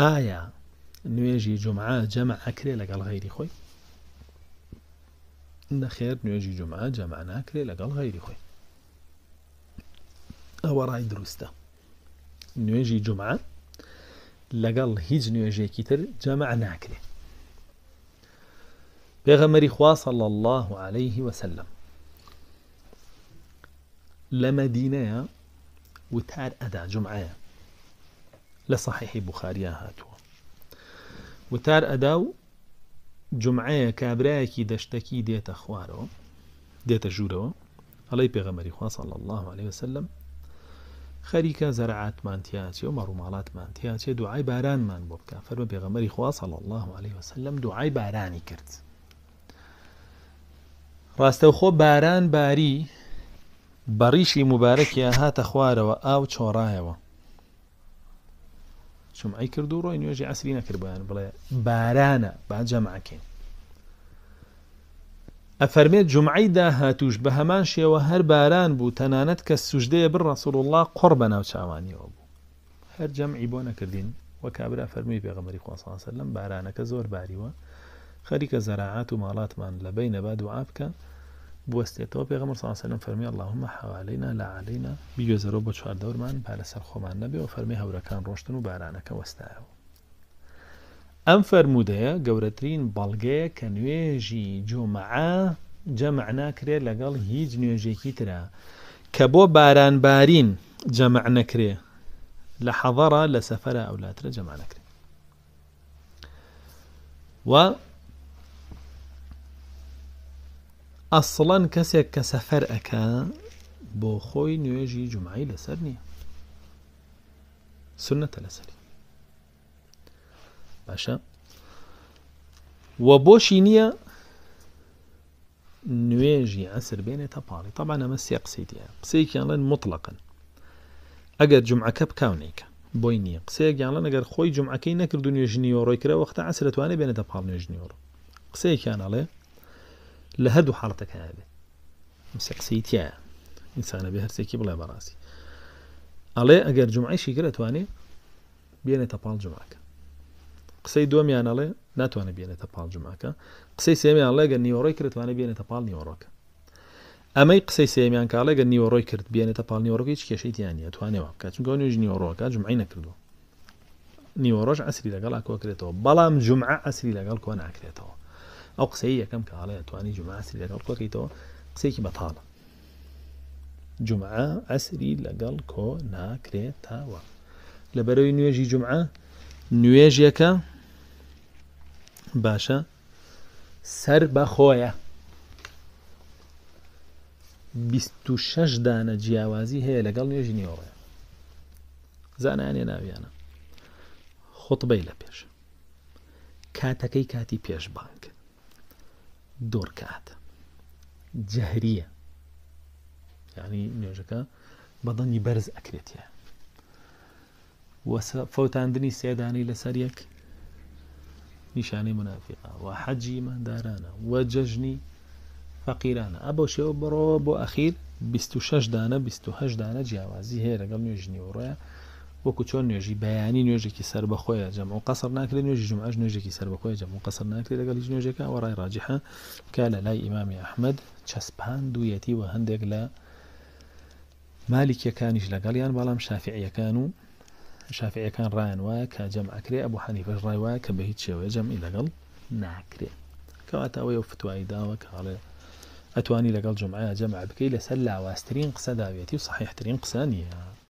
آية. جمعة جمع أكري لقال غيري خوي إن خير نەخێر جمعة جمع أكري لقال غيري خوي أو راي دروستا دروستە جمعة لقال هيج هیچ كتر جمع أكري بغمري خوا صلى الله عليه وسلم لمدينة مەدینەیە وتار جمعة لە سەحیحی بخاریا هاتووە وتار ئەدا و جمعەیە کابراایەکی دەشتەکی دێتە خوارەوە دێتە ژوورەوە هەڵی پێغەمەری خواصل الله عليه وسلم خەریکە زەرعاتمان تیاچێ و مەڕووماڵاتمان تیاچێ دوعای بارانمان بۆ بکە فەرمە پێغەمەری خواصل الله عليه وسلم دوعای بارانی کرد ڕاستەوخۆ باران باری بەڕیشی مبارەکیە هاتە خوارەوە ئاو چۆڕایەوە چم ئەی کرد و ڕۆی نوێژی ئەسری نەکردبیان بڵێ بارانە باجەماکەین ئەفەرمێت جمعی داهاتوش بە هەمان شێوە هەر باران بوو تەنانەت کە سوژدەیە بر ڕسوول الله قڕ بە ناو چاوانیەوە بوو هەر جەمعی بۆ نەکردین وە کابرا فەرمی پێغەمەری خۆسانسە لەم بارانەکە زۆر باریوە خەریکە زەراعات و ماڵاتمان لە بەی نەبا دوعاابکە بوەستێتەوە پێغمە ساسەلم فەرمی اللهمە حوالینا لا علينا بیگوێزەرەوە بۆ چواردەورمان پارەسەر خۆمان نەبێەوە فەرمی هەورەکان ڕۆشتن و بارانەکە وەستایەوە ئەم فەرمودەیە گەورەترین بەڵگەیە کە نوێژی جۆمەعا جەمەعناکرێت لەگەڵ هیچ نوێژێکی ترە کە بۆ بارانبارین جەمەع نەکرێ لە حەضەرە لە سەفەرە ئەولاترە جەمانەکرێت و ئەسڵەن کەسێک کە سەفەر ئەەکە بۆ خۆی نوێژی جمعایی لەسەر نییە سنەتە لەسەری باشە وە بۆشی نییە نوێژی ئەسر بێنێتە پاڵی تامان ئەمە سێ قسەیتە قسەیەکیان لەن مطلقن ئەگەر جمعەکە بکونێکە بۆی نییە قسەیەکیان لە نەگەر خۆی جمعەکەی نەکرد و نوێژنیۆڕۆی کرا وەختە ئەسرەتوانێ بێنێتە پاڵ نوێژنیۆڕ قسەیەکیان ئەڵێ لە هەردوو حڵەتەکە بێت مسیقسیتیە ئینسانە بێ هەرسێکی بڵێ بەڕاستی ئەڵێ ئەگەر جمعیشی گرەتوانێ بێنێتە پاڵ جمعکە قسەی دومیانەڵێ ناتوانە بێنێتە پاڵ جمعکە قسەی سێمیان لەگە نیوەڕۆی کردوانە بێنێتە پاڵ نیوەڕۆکە ئەمەی قسەی سێمیان کاڵێگە نیوەڕۆی کرد بێنێتە پاڵ نیوەڕۆکی هیچ کێشەی تیانە توانێەوە کە چونگە نوێژ نیوەڕۆکە جمعی نەکردو نیوەڕۆژ ئەسری لەگەڵ ئاکۆکرێتەوە بەڵام جمع ئەسری لەگەڵ کۆ ناکرێتەوە ئەو قسەی یەکەم کاڵێ ئەتوانی جوماسی لەگەڵ کۆکەیتەوە قسێکی بەتاڵە جمع ئەسری لەگەڵ کۆ ناکرێتەوە لە بەرەوەی نوێژی جمع نوێژیەکە باشە سەر بەخۆیە شش دانە جیاوازی هەیە لەگەڵ نوێژی نیەوەیە زانانیە ناویانە خۆتبەی لە پێش کاتەکەی کاتی پێشبانک دور كات جهريه يعني نيوجكا بضني برز اكريتيا وس عندني سيداني لسريك نشاني منافقة وحجي من دارانا وججني فقيرانا أبو شيء برو أبو أخير بستو شجدانا بستو هجدانا دانا جاوازي هي رقم نيوجني ورويا وەکو چۆن نوێژی بەیانی نوێژێکی بخويا بەخۆیە جەم و قەسەر ناکرێت نوێژی جمعش نوێژێکی سر بەخۆی جمع و قەسەر ناکرێت لەگەڵ هیچ نوێژێکە وەڕای ڕاجح کە لە لای ئیمامی ئەحمد چەسپان دوویەتی وە هەندێک لە مالیکیەکانیش لەگەڵیان بەڵام شافعیەکان و شافعیەکان ڕایان وایە کە جەم ئەکرێ ئەبوو حەنیفەش ڕای وایە کە بە هیچ شێوەیە جەمی لەگەڵ ناکرێت کەواتە ئەوەی و فتوایی داوە کاڵێ ئەتوانی لەگەڵ جمعایە جەمع بکەی لەسەر لاوااسترین قسە داوێتی و صحیحترین قسە نیە